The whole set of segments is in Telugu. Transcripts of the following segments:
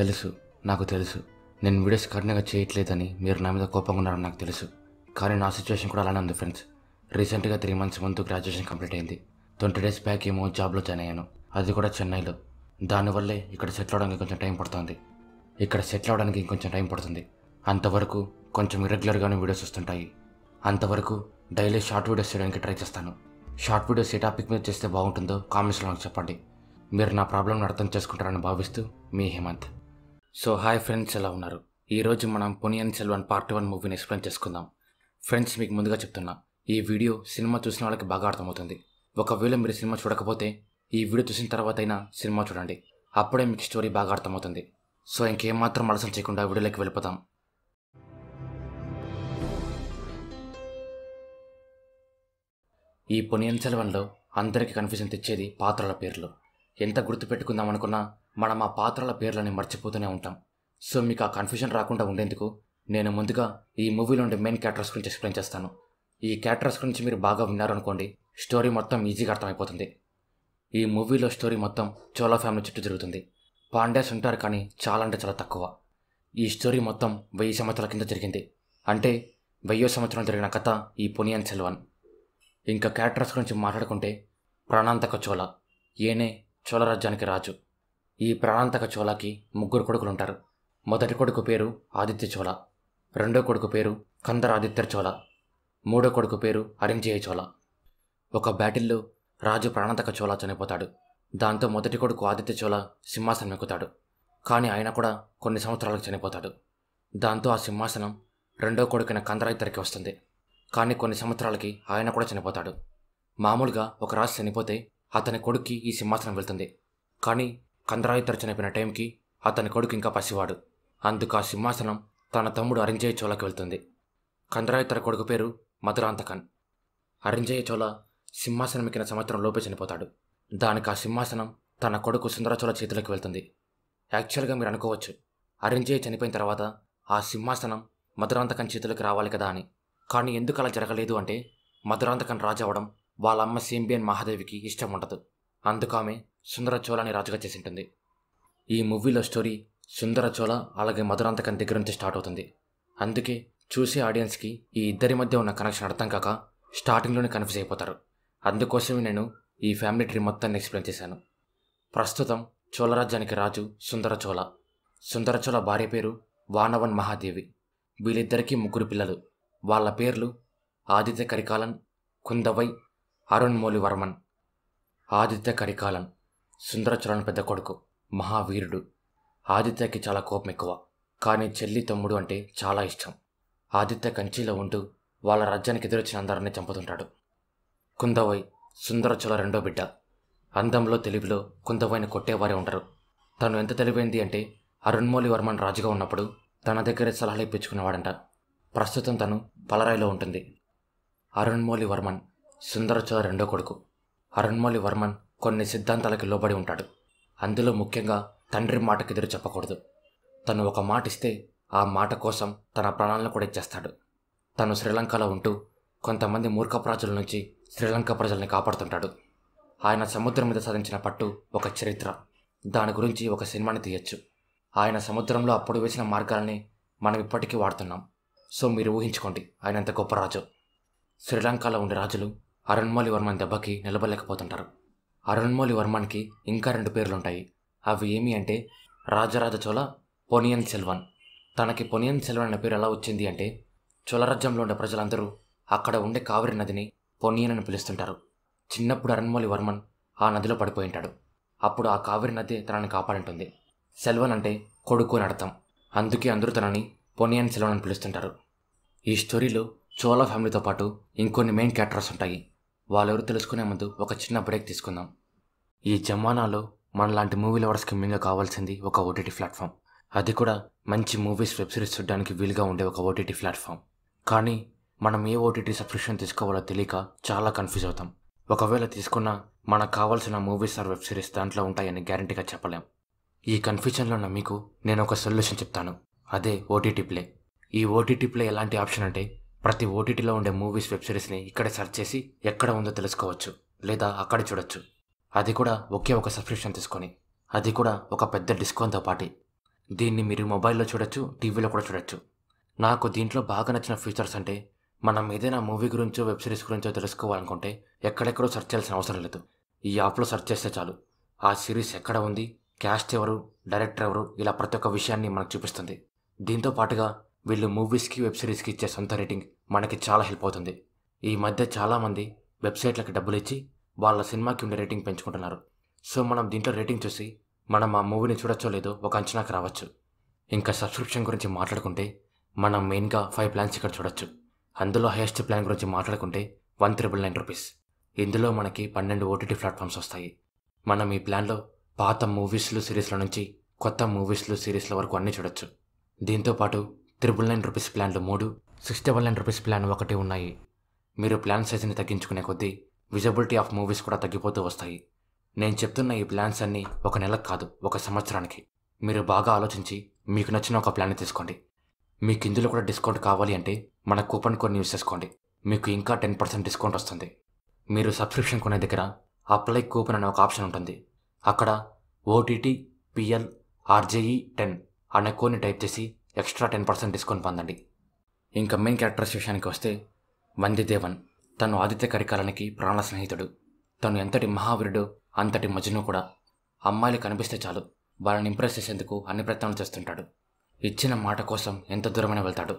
తెలుసు నాకు తెలుసు నేను వీడియోస్ కఠినంగా చేయట్లేదని మీరు నా మీద కోపంగా ఉన్నారని నాకు తెలుసు కానీ నా సిచ్యువేషన్ కూడా అలానే ఉంది ఫ్రెండ్స్ రీసెంట్గా త్రీ మంత్స్ ముందు గ్రాడ్యుయేషన్ కంప్లీట్ అయింది ట్వంటీ డేస్ బ్యాక్ ఏమో జాబ్లో జాయిన్ అయ్యాను అది కూడా చెన్నైలో దానివల్లే ఇక్కడ సెటిల్ అవడానికి కొంచెం టైం పడుతుంది ఇక్కడ సెటిల్ అవడానికి ఇంకొంచెం టైం పడుతుంది అంతవరకు కొంచెం ఇరెగ్యులర్గానే వీడియోస్ వస్తుంటాయి అంతవరకు డైలీ షార్ట్ వీడియోస్ చేయడానికి ట్రై చేస్తాను షార్ట్ వీడియోస్ ఏ టాపిక్ మీద చేస్తే బాగుంటుందో కామెంట్స్లో నాకు చెప్పండి మీరు నా ప్రాబ్లంను అర్థం చేసుకుంటారని భావిస్తూ మీ హేమంత్ సో హాయ్ ఫ్రెండ్స్ ఎలా ఉన్నారు ఈరోజు మనం పొనియన్ సెల్వన్ పార్ట్ వన్ మూవీని ఎక్స్ప్లెయిన్ చేసుకుందాం ఫ్రెండ్స్ మీకు ముందుగా చెప్తున్నా ఈ వీడియో సినిమా చూసిన వాళ్ళకి బాగా అర్థమవుతుంది ఒకవేళ మీరు సినిమా చూడకపోతే ఈ వీడియో చూసిన తర్వాత అయినా సినిమా చూడండి అప్పుడే మీకు స్టోరీ బాగా అర్థమవుతుంది సో ఇంకేం మాత్రం చేయకుండా వీడియోలోకి వెళ్ళిపోతాం ఈ పొనియన్ సెల్వన్లో అందరికీ కన్ఫ్యూజన్ తెచ్చేది పాత్రల పేర్లు ఎంత గుర్తుపెట్టుకుందాం అనుకున్నా మనం ఆ పాత్రల పేర్లని మర్చిపోతూనే ఉంటాం సో మీకు ఆ కన్ఫ్యూజన్ రాకుండా ఉండేందుకు నేను ముందుగా ఈ మూవీలో ఉండే మెయిన్ క్యారెక్టర్స్ గురించి ఎక్స్ప్లెయిన్ చేస్తాను ఈ క్యారెక్టర్స్ గురించి మీరు బాగా విన్నారనుకోండి స్టోరీ మొత్తం ఈజీగా అర్థమైపోతుంది ఈ మూవీలో స్టోరీ మొత్తం చోలా ఫ్యామిలీ చుట్టూ జరుగుతుంది పాండ్యాస్ ఉంటారు కానీ చాలా అంటే చాలా తక్కువ ఈ స్టోరీ మొత్తం వెయ్యి సంవత్సరాల కింద జరిగింది అంటే వెయ్యో సంవత్సరం జరిగిన కథ ఈ పొనియన్ సెల్వన్ ఇంకా క్యారెక్టర్స్ గురించి మాట్లాడుకుంటే ప్రాణాంతక చోళ ఏనే చోళ రాజ్యానికి రాజు ఈ ప్రాణాంతక చోళాకి ముగ్గురు కొడుకులు ఉంటారు మొదటి కొడుకు పేరు ఆదిత్య చోళ రెండో కొడుకు పేరు కందరాదిత్య చోళ మూడో కొడుకు పేరు అరింజయ చోళ ఒక బ్యాటిల్లో రాజు ప్రాణాంతక చోళ చనిపోతాడు దాంతో మొదటి కొడుకు ఆదిత్య చోళ సింహాసనం ఎక్కుతాడు కానీ ఆయన కూడా కొన్ని సంవత్సరాలకు చనిపోతాడు దాంతో ఆ సింహాసనం రెండో కొడుకైన కందరాదిత్యకి వస్తుంది కానీ కొన్ని సంవత్సరాలకి ఆయన కూడా చనిపోతాడు మామూలుగా ఒక రాజు చనిపోతే అతని కొడుక్కి ఈ సింహాసనం వెళ్తుంది కానీ కందరాయి చనిపోయిన టైంకి అతని కొడుకు ఇంకా పసివాడు అందుకు ఆ సింహాసనం తన తమ్ముడు అరింజయ చోళకి వెళ్తుంది కందరాయి తర కొడుకు పేరు మధురాంతకన్ అరింజయ చోళ సింహాసనం ఎక్కిన సంవత్సరం లోపే చనిపోతాడు దానికి ఆ సింహాసనం తన కొడుకు సుందరచోళ చేతిలోకి వెళ్తుంది యాక్చువల్గా మీరు అనుకోవచ్చు అరింజయ చనిపోయిన తర్వాత ఆ సింహాసనం మధురాంతకన్ చేతిలోకి రావాలి కదా అని కానీ ఎందుకు అలా జరగలేదు అంటే మధురాంతకన్ రాజు వాళ్ళ అమ్మ సేంబియన్ మహాదేవికి ఇష్టం ఉండదు అందుకు ఆమె సుందర అని రాజుగా చేసింటుంది ఈ మూవీలో స్టోరీ సుందర చోళ అలాగే మధురాంతకం దగ్గర నుంచి స్టార్ట్ అవుతుంది అందుకే చూసే ఆడియన్స్కి ఈ ఇద్దరి మధ్య ఉన్న కనెక్షన్ అర్థం కాక స్టార్టింగ్లోనే కన్ఫ్యూజ్ అయిపోతారు అందుకోసమే నేను ఈ ఫ్యామిలీ ట్రీ మొత్తాన్ని ఎక్స్ప్లెయిన్ చేశాను ప్రస్తుతం చోళరాజ్యానికి రాజు సుందరచోళ సుందరచోళ భార్య పేరు వానవన్ మహాదేవి వీళ్ళిద్దరికీ ముగ్గురు పిల్లలు వాళ్ళ పేర్లు ఆదిత్య కరికాలన్ కుందవై అరుణ్ మౌలి వర్మన్ ఆదిత్య కరికాలన్ సుందరచరణ్ పెద్ద కొడుకు మహావీరుడు ఆదిత్యకి చాలా కోపం ఎక్కువ కానీ చెల్లి తమ్ముడు అంటే చాలా ఇష్టం ఆదిత్య కంచీలో ఉంటూ వాళ్ళ రాజ్యానికి ఎదురొచ్చిన అందరినీ చంపుతుంటాడు కుందవై సుందరచల రెండో బిడ్డ అందంలో తెలివిలో కుందవైని కొట్టేవారే ఉంటారు తను ఎంత తెలివైంది అంటే అరుణ్మౌళి వర్మన్ రాజుగా ఉన్నప్పుడు తన దగ్గరే సలహాలు ఇప్పించుకునేవాడంట ప్రస్తుతం తను పలరాయిలో ఉంటుంది అరుణ్మౌళి వర్మన్ సుందరచల రెండో కొడుకు అరుణ్మౌళి వర్మన్ కొన్ని సిద్ధాంతాలకు లోబడి ఉంటాడు అందులో ముఖ్యంగా తండ్రి ఎదురు చెప్పకూడదు తను ఒక మాట ఇస్తే ఆ మాట కోసం తన ప్రాణాలను కూడా ఇచ్చేస్తాడు తను శ్రీలంకలో ఉంటూ కొంతమంది మూర్ఖప్రాజుల నుంచి శ్రీలంక ప్రజల్ని కాపాడుతుంటాడు ఆయన సముద్రం మీద సాధించిన పట్టు ఒక చరిత్ర దాని గురించి ఒక సినిమాని తీయచ్చు ఆయన సముద్రంలో అప్పుడు వేసిన మార్గాలని మనం ఇప్పటికీ వాడుతున్నాం సో మీరు ఊహించుకోండి ఆయన ఎంత గొప్ప రాజు శ్రీలంకలో ఉండే రాజులు అరుణ్మలి వర్మన్ దెబ్బకి నిలబడలేకపోతుంటారు అరుణ్మౌళి వర్మన్కి ఇంకా రెండు పేర్లుంటాయి అవి ఏమి అంటే రాజరాజ చోళ పొనియన్ సెల్వన్ తనకి పొనియన్ సెల్వన్ అనే పేరు ఎలా వచ్చింది అంటే చోళరాజ్యంలో ఉండే ప్రజలందరూ అక్కడ ఉండే కావరి నదిని పొనియన్ అని పిలుస్తుంటారు చిన్నప్పుడు అరుణ్మౌళి వర్మన్ ఆ నదిలో పడిపోయి ఉంటాడు అప్పుడు ఆ కావరి నది తనని కాపాడుంటుంది సెల్వన్ అంటే కొడుకు అని అర్థం అందుకే అందరూ తనని పొనియన్ సెల్వన్ అని పిలుస్తుంటారు ఈ స్టోరీలో చోళ ఫ్యామిలీతో పాటు ఇంకొన్ని మెయిన్ క్యారెక్టర్స్ ఉంటాయి వాళ్ళెవరు తెలుసుకునే ముందు ఒక చిన్న బ్రేక్ తీసుకుందాం ఈ జమానాలో మనలాంటి మూవీ లవర్స్కి స్కిమ్మింగ్గా కావాల్సింది ఒక ఓటీటీ ప్లాట్ఫామ్ అది కూడా మంచి మూవీస్ వెబ్ సిరీస్ చూడడానికి వీలుగా ఉండే ఒక ఓటీటీ ప్లాట్ఫామ్ కానీ మనం ఏ ఓటీటీ సబ్స్క్రిప్షన్ తీసుకోవాలో తెలియక చాలా కన్ఫ్యూజ్ అవుతాం ఒకవేళ తీసుకున్న మనకు కావాల్సిన మూవీస్ ఆర్ వెబ్ సిరీస్ దాంట్లో ఉంటాయని గ్యారంటీగా చెప్పలేం ఈ కన్ఫ్యూజన్లో ఉన్న మీకు నేను ఒక సొల్యూషన్ చెప్తాను అదే ఓటీటీ ప్లే ఈ ఓటీటీ ప్లే ఎలాంటి ఆప్షన్ అంటే ప్రతి ఓటీటీలో ఉండే మూవీస్ వెబ్ సిరీస్ని ఇక్కడ సెర్చ్ చేసి ఎక్కడ ఉందో తెలుసుకోవచ్చు లేదా అక్కడ చూడొచ్చు అది కూడా ఒకే ఒక సబ్స్క్రిప్షన్ తీసుకొని అది కూడా ఒక పెద్ద డిస్కౌంట్తో పాటి దీన్ని మీరు మొబైల్లో చూడొచ్చు టీవీలో కూడా చూడొచ్చు నాకు దీంట్లో బాగా నచ్చిన ఫీచర్స్ అంటే మనం ఏదైనా మూవీ గురించో వెబ్ సిరీస్ గురించో తెలుసుకోవాలనుకుంటే ఎక్కడెక్కడో సెర్చ్ చేయాల్సిన అవసరం లేదు ఈ యాప్లో సెర్చ్ చేస్తే చాలు ఆ సిరీస్ ఎక్కడ ఉంది క్యాస్ట్ ఎవరు డైరెక్టర్ ఎవరు ఇలా ప్రతి ఒక్క విషయాన్ని మనకు చూపిస్తుంది దీంతో పాటుగా వీళ్ళు మూవీస్కి వెబ్ సిరీస్కి ఇచ్చే సొంత రేటింగ్ మనకి చాలా హెల్ప్ అవుతుంది ఈ మధ్య చాలామంది వెబ్సైట్లకు డబ్బులు ఇచ్చి వాళ్ళ సినిమాకి ఉండే రేటింగ్ పెంచుకుంటున్నారు సో మనం దీంట్లో రేటింగ్ చూసి మనం ఆ మూవీని చూడొచ్చో లేదో ఒక అంచనాకు రావచ్చు ఇంకా సబ్స్క్రిప్షన్ గురించి మాట్లాడుకుంటే మనం మెయిన్గా ఫైవ్ ప్లాన్స్ ఇక్కడ చూడొచ్చు అందులో హైయెస్ట్ ప్లాన్ గురించి మాట్లాడుకుంటే వన్ త్రిబుల్ నైన్ రూపీస్ ఇందులో మనకి పన్నెండు ఓటీటీ ప్లాట్ఫామ్స్ వస్తాయి మనం ఈ ప్లాన్లో పాత మూవీస్లు సిరీస్ల నుంచి కొత్త మూవీస్లు సిరీస్ల వరకు అన్నీ చూడొచ్చు దీంతోపాటు త్రిబుల్ నైన్ రూపీస్ ప్లాన్లు మూడు six double nine rupees plan ఒకటి ఉన్నాయి మీరు ప్లాన్ సైజ్ని తగ్గించుకునే కొద్దీ విజిబిలిటీ ఆఫ్ మూవీస్ కూడా తగ్గిపోతూ వస్తాయి నేను చెప్తున్న ఈ ప్లాన్స్ అన్నీ ఒక నెలకు కాదు ఒక సంవత్సరానికి మీరు బాగా ఆలోచించి మీకు నచ్చిన ఒక ప్లాన్ తీసుకోండి మీకు ఇందులో కూడా డిస్కౌంట్ కావాలి అంటే మన కూపన్ కోడ్ని యూస్ చేసుకోండి మీకు ఇంకా టెన్ పర్సెంట్ డిస్కౌంట్ వస్తుంది మీరు సబ్స్క్రిప్షన్ కొనే దగ్గర అప్లై కూపన్ అనే ఒక ఆప్షన్ ఉంటుంది అక్కడ ఓటీటీ పిఎల్ ఆర్జేఈ టెన్ అనే కోడ్ని టైప్ చేసి ఎక్స్ట్రా టెన్ పర్సెంట్ డిస్కౌంట్ పొందండి ఇంకా మెయిన్ క్యారెక్టర్స్ విషయానికి వస్తే వందిదేవన్ తను ఆదిత్య కరికాలనికి ప్రాణ స్నేహితుడు తను ఎంతటి మహావీరుడు అంతటి మజ్ను కూడా అమ్మాయిలు కనిపిస్తే చాలు వాళ్ళని ఇంప్రెస్ చేసేందుకు అన్ని ప్రయత్నాలు చేస్తుంటాడు ఇచ్చిన మాట కోసం ఎంత దూరమైన వెళ్తాడు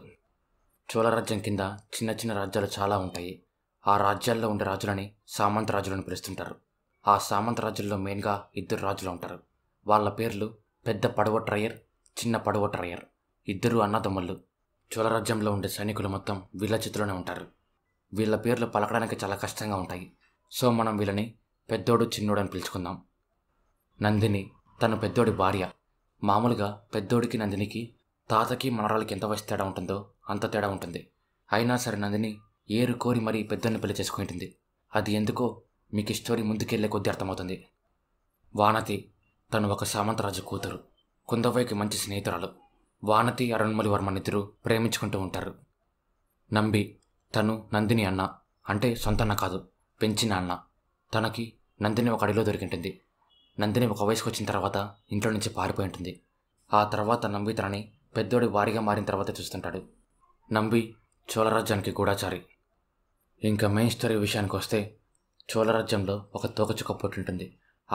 చోళరాజ్యం కింద చిన్న చిన్న రాజ్యాలు చాలా ఉంటాయి ఆ రాజ్యాల్లో ఉండే రాజులని సామంత రాజులను పిలుస్తుంటారు ఆ సామంత రాజుల్లో మెయిన్గా ఇద్దరు రాజులు ఉంటారు వాళ్ళ పేర్లు పెద్ద పడవ ట్రయర్ చిన్న పడవ ట్రయర్ ఇద్దరు అన్నదమ్ముళ్ళు చోళరాజ్యంలో ఉండే సైనికులు మొత్తం విలచితులనే ఉంటారు వీళ్ళ పేర్లు పలకడానికి చాలా కష్టంగా ఉంటాయి సో మనం వీళ్ళని పెద్దోడు చిన్నోడు అని పిలుచుకుందాం నందిని తన పెద్దోడి భార్య మామూలుగా పెద్దోడికి నందినికి తాతకి మనరాలకి ఎంత వయసు తేడా ఉంటుందో అంత తేడా ఉంటుంది అయినా సరే నందిని ఏరు కోరి మరీ పెద్దోడిని పెళ్లి చేసుకుంటుంది అది ఎందుకో మీకు స్టోరీ ముందుకెళ్లే కొద్ది అర్థమవుతుంది వానతి తను ఒక సామంతరాజు కూతురు కుందవైకి మంచి స్నేహితురాలు వానతి అరుణ్మలి వర్మనిద్దరూ ప్రేమించుకుంటూ ఉంటారు నంబి తను నందిని అన్న అంటే సొంతన్న కాదు పెంచిన అన్న తనకి నందిని ఒక అడిలో దొరికింటుంది నందిని ఒక వయసుకు వచ్చిన తర్వాత ఇంట్లో నుంచి పారిపోయి ఉంటుంది ఆ తర్వాత నంబి తనని పెద్దోడి వారిగా మారిన తర్వాత చూస్తుంటాడు నంబి చోళరాజ్యానికి గూఢాచారి ఇంకా మెయిన్ స్టోరీ విషయానికి వస్తే చోళరాజ్యంలో ఒక తోకచుక్క పుట్టింటుంది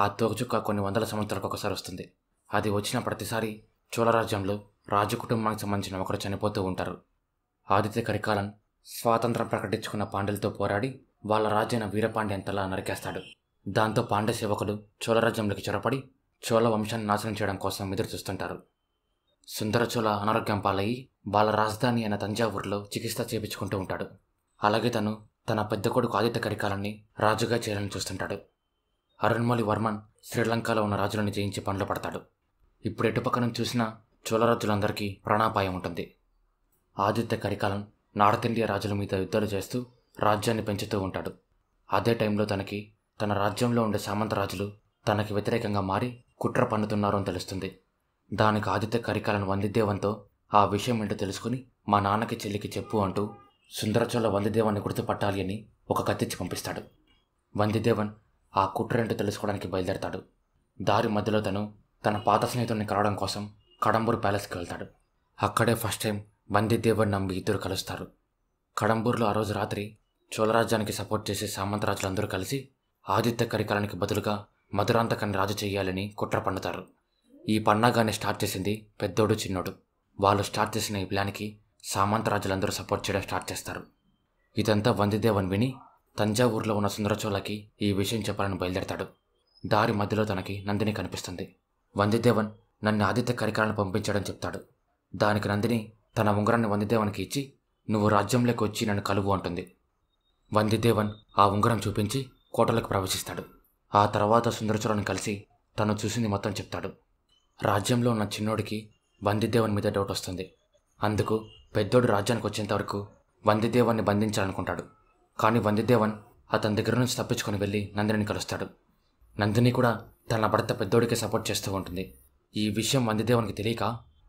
ఆ తోకచుక్క కొన్ని వందల సంవత్సరాలకు ఒకసారి వస్తుంది అది వచ్చిన ప్రతిసారి చోళరాజ్యంలో రాజు కుటుంబానికి సంబంధించిన ఒకరు చనిపోతూ ఉంటారు ఆదిత్య కరికాలన్ స్వాతంత్రం ప్రకటించుకున్న పాండ్యులతో పోరాడి వాళ్ళ రాజైన వీరపాండ్యంతలా నరికేస్తాడు దాంతో పాండ్య సేవకులు చోళరాజ్యంలోకి చొరపడి చోళ వంశాన్ని నాశనం చేయడం కోసం ఎదురు చూస్తుంటారు సుందరచోళ అనారోగ్యం పాలయ్యి వాళ్ళ రాజధాని అయిన తంజావూరులో చికిత్స చేపించుకుంటూ ఉంటాడు అలాగే తను తన పెద్ద కొడుకు ఆదిత్య కరికాలని రాజుగా చేయాలని చూస్తుంటాడు అరుణ్మౌళి వర్మన్ శ్రీలంకలో ఉన్న రాజులను జయించి పనులు పడతాడు ఇప్పుడు ఎటుపక్కన చూసినా చోళరాజులందరికీ ప్రాణాపాయం ఉంటుంది ఆదిత్య కరికాలం నార్త్ ఇండియా రాజుల మీద యుద్ధాలు చేస్తూ రాజ్యాన్ని పెంచుతూ ఉంటాడు అదే టైంలో తనకి తన రాజ్యంలో ఉండే సామంత రాజులు తనకి వ్యతిరేకంగా మారి కుట్ర పన్నుతున్నారు అని తెలుస్తుంది దానికి ఆదిత్య కరికాలను వందిదేవంతో ఆ విషయం ఏంటో తెలుసుకుని మా నాన్నకి చెల్లికి చెప్పు అంటూ సుందరచోళ వందిదేవాన్ని గుర్తుపట్టాలి అని ఒక కత్తిచ్చి పంపిస్తాడు వందిదేవన్ ఆ కుట్ర ఏంటో తెలుసుకోవడానికి బయలుదేరతాడు దారి మధ్యలో తను తన పాత స్నేహితుడిని కలవడం కోసం కడంబూరు ప్యాలెస్కి వెళ్తాడు అక్కడే ఫస్ట్ టైం బందీ దేవర్ నమ్మి ఇద్దరు కలుస్తారు కడంబూర్లో ఆ రోజు రాత్రి చోళరాజ్యానికి సపోర్ట్ చేసే సామంతరాజులందరూ కలిసి ఆదిత్య కరికాలానికి బదులుగా మధురాంతకాన్ని రాజు చేయాలని కుట్ర పండుతారు ఈ పన్నాగాన్ని స్టార్ట్ చేసింది పెద్దోడు చిన్నోడు వాళ్ళు స్టార్ట్ చేసిన ఈ ప్లాన్కి సామంతరాజులందరూ సపోర్ట్ చేయడం స్టార్ట్ చేస్తారు ఇదంతా వందిదేవన్ విని తంజావూరులో ఉన్న సుందరచోళకి ఈ విషయం చెప్పాలని బయలుదేరతాడు దారి మధ్యలో తనకి నందిని కనిపిస్తుంది వందిదేవన్ నన్ను ఆదిత్య కరికాలను పంపించాడని చెప్తాడు దానికి నందిని తన ఉంగరాన్ని వందిదేవన్కి ఇచ్చి నువ్వు రాజ్యంలోకి వచ్చి నన్ను కలువు అంటుంది వందిదేవన్ ఆ ఉంగరం చూపించి కోటలకు ప్రవేశిస్తాడు ఆ తర్వాత సుందరచురని కలిసి తను చూసింది మొత్తం చెప్తాడు రాజ్యంలో ఉన్న చిన్నోడికి వందిదేవన్ మీద డౌట్ వస్తుంది అందుకు పెద్దోడు రాజ్యానికి వచ్చేంత వరకు వందిదేవాన్ని బంధించాలనుకుంటాడు కానీ వందిదేవన్ అతని దగ్గర నుంచి తప్పించుకొని వెళ్ళి నందిని కలుస్తాడు నందిని కూడా తన భర్త పెద్దోడికి సపోర్ట్ చేస్తూ ఉంటుంది ఈ విషయం వందిదేవన్కి తెలియక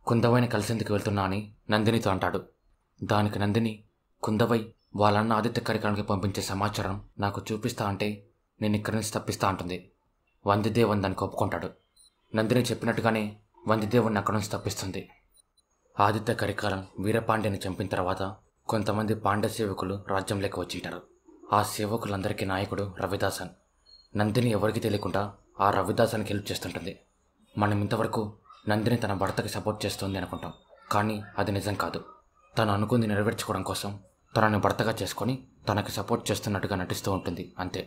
కుందవైన కలిసేందుకు వెళ్తున్నా అని నందినితో అంటాడు దానికి నందిని కుందవై వాళ్ళన్న ఆదిత్య కార్యక్రమానికి పంపించే సమాచారం నాకు చూపిస్తా అంటే నేను ఇక్కడి నుంచి తప్పిస్తా అంటుంది వందిదేవన్ దానికి ఒప్పుకుంటాడు నందిని చెప్పినట్టుగానే వందిదేవుని అక్కడి నుంచి తప్పిస్తుంది ఆదిత్య కరికాలం వీరపాండ్యని చంపిన తర్వాత కొంతమంది పాండ్య సేవకులు రాజ్యంలోకి వచ్చింటారు ఆ సేవకులందరికీ నాయకుడు రవిదాసన్ నందిని ఎవరికి తెలియకుండా ఆ రవిదాసన్కి హెల్ప్ చేస్తుంటుంది మనం ఇంతవరకు నందిని తన భర్తకి సపోర్ట్ చేస్తోంది అనుకుంటాం కానీ అది నిజం కాదు తను అనుకుంది నెరవేర్చుకోవడం కోసం తనని భర్తగా చేసుకొని తనకి సపోర్ట్ చేస్తున్నట్టుగా నటిస్తూ ఉంటుంది అంతే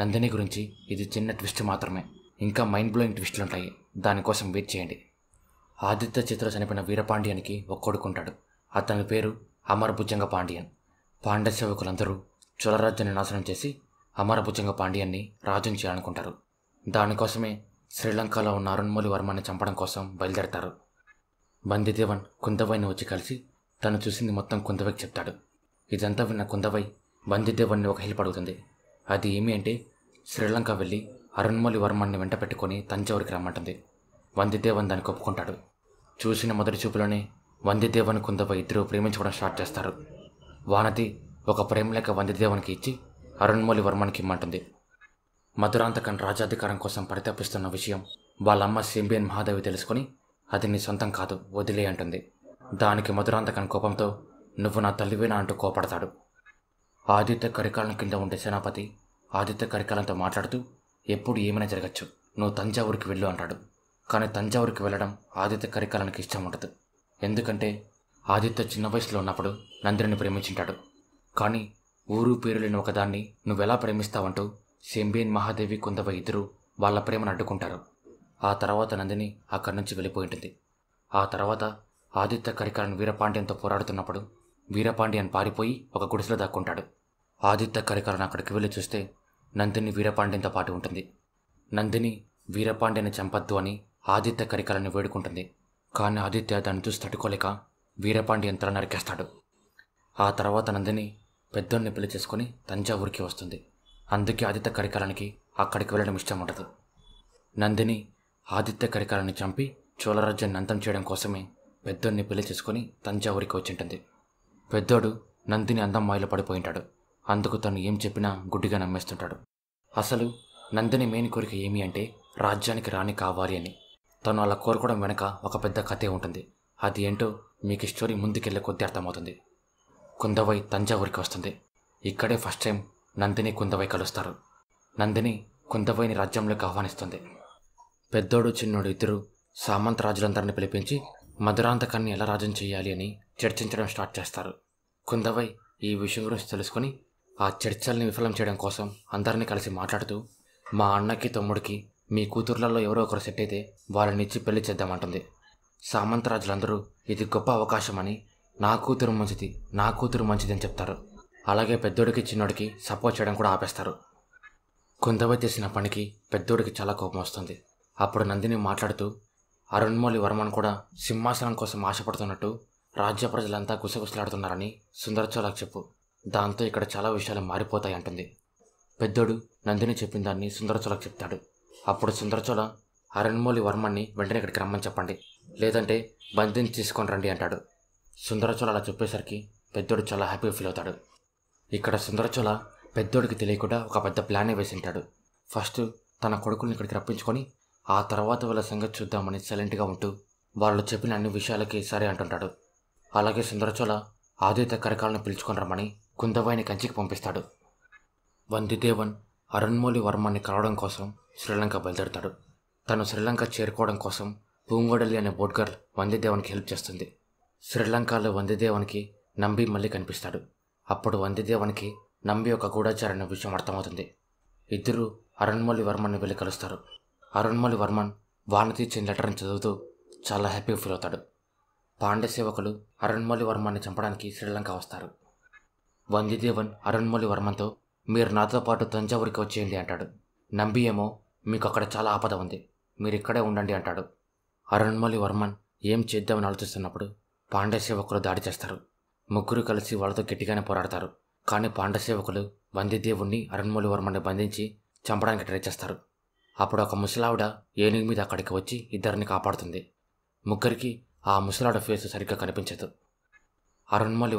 నందిని గురించి ఇది చిన్న ట్విస్ట్ మాత్రమే ఇంకా మైండ్ బ్లోయింగ్ ట్విస్టులు ఉంటాయి దానికోసం వెయిట్ చేయండి ఆదిత్య చిత్ర చనిపోయిన వీరపాండ్యన్కి ఒక ఉంటాడు అతని పేరు అమరభుజంగ పాండ్యన్ పాండ్య సేవకులందరూ చోళరాజ్యాన్ని నాశనం చేసి అమరభుజంగ పాండియన్ని రాజం చేయాలనుకుంటారు దానికోసమే శ్రీలంకలో ఉన్న అరుణ్మూలి వర్మని చంపడం కోసం బయలుదేరతారు బందిదేవన్ కుందవైని వచ్చి కలిసి తను చూసింది మొత్తం కుందవైకి చెప్తాడు ఇదంతా విన్న కుందవై బందిదేవన్ని ఒక హెల్ప్ అడుగుతుంది అది ఏమి అంటే శ్రీలంక వెళ్ళి అరుణ్మూలి వర్మాన్ని వెంట పెట్టుకొని తంజావూరికి రమ్మంటుంది వందిదేవన్ దాన్ని ఒప్పుకుంటాడు చూసిన మొదటి చూపులోనే వందిదేవన్ కుందవై ఇద్దరు ప్రేమించుకోవడం స్టార్ట్ చేస్తారు వానతి ఒక ప్రేమలేక వందిదేవన్కి ఇచ్చి అరుణ్మూలి వర్మానికి ఇమ్మంటుంది మధురాంతకన్ రాజాధికారం కోసం పరితపిస్తున్న విషయం వాళ్ళమ్మ సింబియన్ మహాదేవి తెలుసుకుని అది నీ సొంతం కాదు వదిలే అంటుంది దానికి మధురాంతకన్ కోపంతో నువ్వు నా తల్లివేనా అంటూ కోపడతాడు ఆదిత్య కరికాలం కింద ఉండే సేనాపతి ఆదిత్య కరికాలంతో మాట్లాడుతూ ఎప్పుడు ఏమైనా జరగచ్చు నువ్వు తంజావూరికి వెళ్ళు అంటాడు కానీ తంజావూరికి వెళ్ళడం ఆదిత్య కరికాలానికి ఇష్టం ఉండదు ఎందుకంటే ఆదిత్య చిన్న వయసులో ఉన్నప్పుడు నందిని ప్రేమించుంటాడు కానీ ఊరు పేరు లేని ఒకదాన్ని నువ్వెలా ప్రేమిస్తావంటూ షెంబీన్ మహాదేవి కుందవ ఇద్దరు వాళ్ళ ప్రేమను అడ్డుకుంటారు ఆ తర్వాత నందిని అక్కడి నుంచి వెళ్ళిపోయింటుంది ఆ తర్వాత ఆదిత్య కరికాలను వీరపాండ్యంతో పోరాడుతున్నప్పుడు వీరపాండ్యన్ పారిపోయి ఒక గుడిసెలో దాక్కుంటాడు ఆదిత్య కరికాలను అక్కడికి వెళ్ళి చూస్తే నందిని వీరపాండ్యంతో పాటు ఉంటుంది నందిని వీరపాండ్యని చంపద్దు అని ఆదిత్య కరికాలని వేడుకుంటుంది కానీ ఆదిత్య దాన్ని చూసి తట్టుకోలేక వీరపాండ్యన్ తల నరికేస్తాడు ఆ తర్వాత నందిని పెద్దోన్ని పెళ్లి చేసుకుని తంజావూరికి వస్తుంది అందుకే ఆదిత్య కరికాలానికి అక్కడికి వెళ్ళడం ఇష్టం ఉండదు నందిని ఆదిత్య కరికాలని చంపి చోళరాజ్యాన్ని అంతం చేయడం కోసమే పెద్దోడిని పెళ్లి చేసుకుని తంజావూరికి వచ్చింటుంది పెద్దోడు నందిని అందమ్మాయిలో పడిపోయింటాడు అందుకు తను ఏం చెప్పినా గుడ్డిగా నమ్మేస్తుంటాడు అసలు నందిని మెయిన్ కోరిక ఏమి అంటే రాజ్యానికి రాణి కావాలి అని తను అలా కోరుకోవడం వెనక ఒక పెద్ద కథే ఉంటుంది అది ఏంటో మీకు స్టోరీ ముందుకెళ్ళే కొద్ది అర్థమవుతుంది కుందవై తంజావూరికి వస్తుంది ఇక్కడే ఫస్ట్ టైం నందిని కుందవై కలుస్తారు నందిని కుందవైని రాజ్యంలోకి ఆహ్వానిస్తుంది పెద్దోడు చిన్నోడు ఇద్దరు సామంత రాజులందరిని పిలిపించి మధురాంతకాన్ని ఎలా రాజ్యం చేయాలి అని చర్చించడం స్టార్ట్ చేస్తారు కుందవై ఈ విషయం గురించి తెలుసుకొని ఆ చర్చల్ని విఫలం చేయడం కోసం అందరినీ కలిసి మాట్లాడుతూ మా అన్నకి తమ్ముడికి మీ కూతుర్లలో ఎవరో ఒకరు సెట్ అయితే వాళ్ళని ఇచ్చి పెళ్లి చేద్దామంటుంది సామంతరాజులందరూ ఇది గొప్ప అవకాశం అని నా కూతురు మంచిది నా కూతురు మంచిది అని చెప్తారు అలాగే పెద్దోడికి చిన్నోడికి సపోర్ట్ చేయడం కూడా ఆపేస్తారు కుందవ చేసిన పనికి పెద్దోడికి చాలా కోపం వస్తుంది అప్పుడు నందిని మాట్లాడుతూ అరుణ్మౌళి వర్మన్ కూడా సింహాసనం కోసం ఆశపడుతున్నట్టు రాజ్య ప్రజలంతా గుసగుసలాడుతున్నారని సుందరచోళకు చెప్పు దాంతో ఇక్కడ చాలా విషయాలు మారిపోతాయి అంటుంది పెద్దోడు నందిని చెప్పిన దాన్ని సుందరచోళకు చెప్తాడు అప్పుడు సుందరచోళ అరణ్మౌళి వర్మన్ని వెంటనే ఇక్కడికి రమ్మని చెప్పండి లేదంటే బంధించి తీసుకొని రండి అంటాడు సుందరచోళ అలా చెప్పేసరికి పెద్దోడు చాలా హ్యాపీగా ఫీల్ అవుతాడు ఇక్కడ సుందరచోళ పెద్దోడికి తెలియకుండా ఒక పెద్ద ప్లానే ఉంటాడు ఫస్ట్ తన కొడుకుని ఇక్కడికి రప్పించుకొని ఆ తర్వాత వాళ్ళ సంగతి చూద్దామని సైలెంట్గా ఉంటూ వాళ్ళు చెప్పిన అన్ని విషయాలకి సరే అంటుంటాడు అలాగే సుందరచోళ ఆదిత్య కరకాలను పిలుచుకొని రమ్మని కుందవాయిని కంచికి పంపిస్తాడు వందిదేవన్ అరుణ్మౌళి వర్మాన్ని కలవడం కోసం శ్రీలంక బయలుదేరుతాడు తను శ్రీలంక చేరుకోవడం కోసం పూంగోడలి అనే గర్ల్ వందిదేవన్కి హెల్ప్ చేస్తుంది శ్రీలంకలో వందిదేవన్కి నంబి మళ్ళీ కనిపిస్తాడు అప్పుడు వందిదేవనికి నంబి ఒక గూఢచారని విషయం అర్థమవుతుంది ఇద్దరు అరుణ్మౌళి వర్మన్ని వెళ్ళి కలుస్తారు అరుణ్మౌళి వర్మన్ వానతి ఇచ్చిన లెటర్ని చదువుతూ చాలా హ్యాపీగా ఫీల్ అవుతాడు పాండ్య సేవకులు అరుణ్మౌళి వర్మాన్ని చంపడానికి శ్రీలంక వస్తారు వందిదేవన్ అరుణ్మౌళి వర్మన్తో మీరు నాతో పాటు తంజావూరికి వచ్చేయండి అంటాడు నంబి ఏమో మీకు అక్కడ చాలా ఆపద ఉంది మీరు ఇక్కడే ఉండండి అంటాడు అరుణ్మలి వర్మన్ ఏం చేద్దామని ఆలోచిస్తున్నప్పుడు పాండ్య సేవకులు దాడి చేస్తారు ముగ్గురు కలిసి వాళ్ళతో గట్టిగానే పోరాడతారు కానీ పాండసేవకులు బందీదేవుణ్ణి వర్మని బంధించి చంపడానికి ట్రై చేస్తారు అప్పుడు ఒక ముసలావిడ ఏనుగు మీద అక్కడికి వచ్చి ఇద్దరిని కాపాడుతుంది ముగ్గురికి ఆ ముసలావిడ ఫేస్ సరిగ్గా కనిపించదు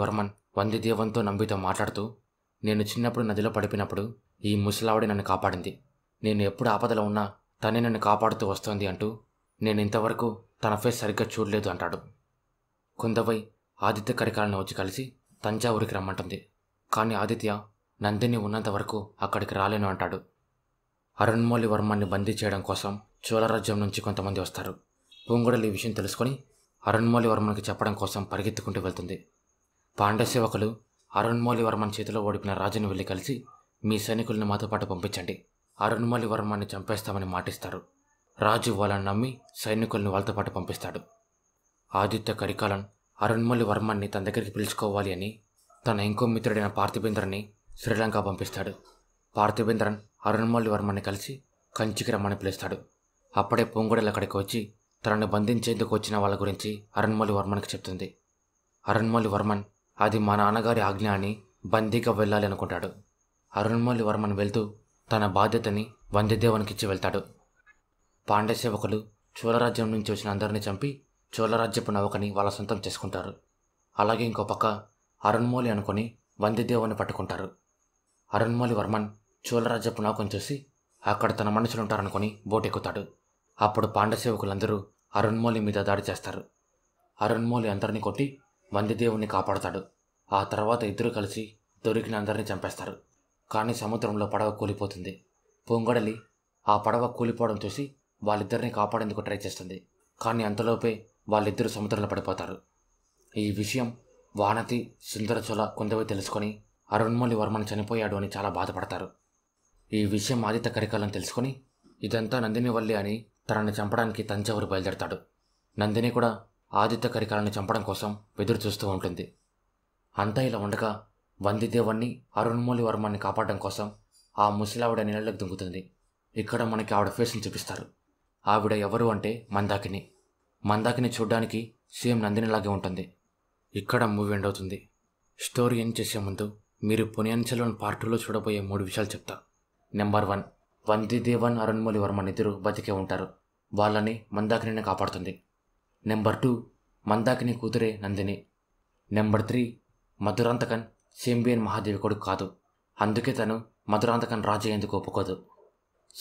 వర్మన్ వందిదేవంతో నంబితో మాట్లాడుతూ నేను చిన్నప్పుడు నదిలో పడిపోయినప్పుడు ఈ ముసలావిడ నన్ను కాపాడింది నేను ఎప్పుడు ఆపదలో ఉన్నా తనే నన్ను కాపాడుతూ వస్తోంది అంటూ నేను ఇంతవరకు తన ఫేస్ సరిగ్గా చూడలేదు అంటాడు కుందవై ఆదిత్య కరికాలను వచ్చి కలిసి తంజావూరికి రమ్మంటుంది కానీ ఆదిత్య నందిని ఉన్నంత వరకు అక్కడికి రాలేను అంటాడు అరుణ్మౌళి వర్మాన్ని బందీ చేయడం కోసం చోళరాజ్యం నుంచి కొంతమంది వస్తారు పూంగుడలు ఈ విషయం తెలుసుకొని అరుణ్మౌళి వర్మనికి చెప్పడం కోసం పరిగెత్తుకుంటూ వెళ్తుంది పాండసేవకులు అరుణ్మౌళి వర్మన్ చేతిలో ఓడిపిన రాజుని వెళ్ళి కలిసి మీ సైనికులను మాతో పాటు పంపించండి అరుణ్మౌళి వర్మాన్ని చంపేస్తామని మాటిస్తారు రాజు వాళ్ళని నమ్మి సైనికుల్ని వాళ్ళతో పాటు పంపిస్తాడు ఆదిత్య కరికాలన్ అరుణ్మల్లి వర్మని తన దగ్గరికి పిలుచుకోవాలి అని తన ఇంకో మిత్రుడైన పార్థిబేంద్రన్ని శ్రీలంక పంపిస్తాడు పార్థిబేంద్రన్ అరుణ్మల్లి వర్మని కలిసి కంచికి రమ్మని పిలుస్తాడు అప్పుడే పొంగుడలు అక్కడికి వచ్చి తనను బంధించేందుకు వచ్చిన వాళ్ళ గురించి అరుణ్మలి వర్మనికి చెప్తుంది అరుణ్మల్లి వర్మన్ అది మా నాన్నగారి ఆజ్ఞ అని బందీగా వెళ్ళాలి అనుకుంటాడు అరుణ్మల్లి వర్మన్ వెళ్తూ తన బాధ్యతని వందేదేవానికిచ్చి వెళ్తాడు పాండే సేవకులు చూలరాజ్యం నుంచి వచ్చిన అందరిని చంపి చోళరాజ్యపు నౌకని వాళ్ళ సొంతం చేసుకుంటారు అలాగే ఇంకో పక్క అరుణ్మౌళి అనుకొని వందిదేవుని పట్టుకుంటారు అరుణ్మౌళి వర్మన్ చోళరాజ్యపు నౌకను చూసి అక్కడ తన బోట్ బోటెక్కుతాడు అప్పుడు పాండసేవకులందరూ అరుణ్మౌళి మీద దాడి చేస్తారు అరుణ్మౌళి అందరినీ కొట్టి వందిదేవుని కాపాడతాడు ఆ తర్వాత ఇద్దరు కలిసి దొరికిన అందరినీ చంపేస్తారు కానీ సముద్రంలో పడవ కూలిపోతుంది పొంగడలి ఆ పడవ కూలిపోవడం చూసి వాళ్ళిద్దరిని కాపాడేందుకు ట్రై చేస్తుంది కానీ అంతలోపే వాళ్ళిద్దరూ సముద్రంలో పడిపోతారు ఈ విషయం వానతి సుందరచోళ కొందవి తెలుసుకొని అరుణ్మౌళి వర్మను చనిపోయాడు అని చాలా బాధపడతారు ఈ విషయం ఆదిత్య కరికాలను తెలుసుకొని ఇదంతా నందిని వల్లి అని తనని చంపడానికి తంజావూరు బయలుదేరతాడు నందిని కూడా ఆదిత్య కరికాలను చంపడం కోసం ఎదురు చూస్తూ ఉంటుంది అంతా ఇలా ఉండగా వందిదేవాన్ని అరుణ్మౌళి వర్మాన్ని కాపాడడం కోసం ఆ ముసలావిడ నీళ్ళలోకి దుంగుతుంది ఇక్కడ మనకి ఆవిడ ఫేస్ని చూపిస్తారు ఆవిడ ఎవరు అంటే మందాకిని మందాకిని చూడ్డానికి సేమ్ నందినిలాగే ఉంటుంది ఇక్కడ మూవీ ఎండ్ అవుతుంది స్టోరీ ఎండ్ చేసే ముందు మీరు పునియంచెలోని పార్ట్ టూలో చూడబోయే మూడు విషయాలు చెప్తా నెంబర్ వన్ వందిదేవన్ అరుణ్మౌళి వర్మ నిద్రు బతికే ఉంటారు వాళ్ళని మందాకిని కాపాడుతుంది నెంబర్ టూ మందాకిని కూతురే నందిని నెంబర్ త్రీ మధురాంతకన్ సేంబియన్ మహాదేవి కొడుకు కాదు అందుకే తను మధురాంతకన్ రాజు ఎందుకు ఒప్పుకోదు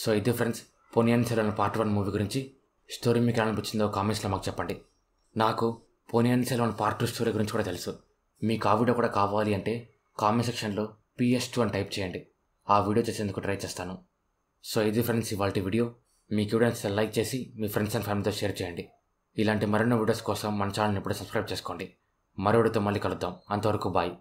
సో ఇది ఫ్రెండ్స్ పుణ్యాన్ని సెలన్ పార్ట్ వన్ మూవీ గురించి స్టోరీ మీకు అనిపించిందో కామెంట్స్లో మాకు చెప్పండి నాకు Ponniyin Selvan part two story గురించి కూడా తెలుసు మీకు ఆ వీడియో కూడా కావాలి అంటే కామెంట్ సెక్షన్లో పిఎస్ టూ అని టైప్ చేయండి ఆ వీడియో చేసేందుకు ట్రై చేస్తాను సో ఇది ఫ్రెండ్స్ ఇవాళ వీడియో మీకు వీడియో లైక్ చేసి మీ ఫ్రెండ్స్ అండ్ ఫ్యామిలీతో షేర్ చేయండి ఇలాంటి మరెన్నో వీడియోస్ కోసం మన ఛానల్ని ఇప్పుడు సబ్స్క్రైబ్ చేసుకోండి మరో వీడియోతో మళ్ళీ కలుద్దాం అంతవరకు బాయ్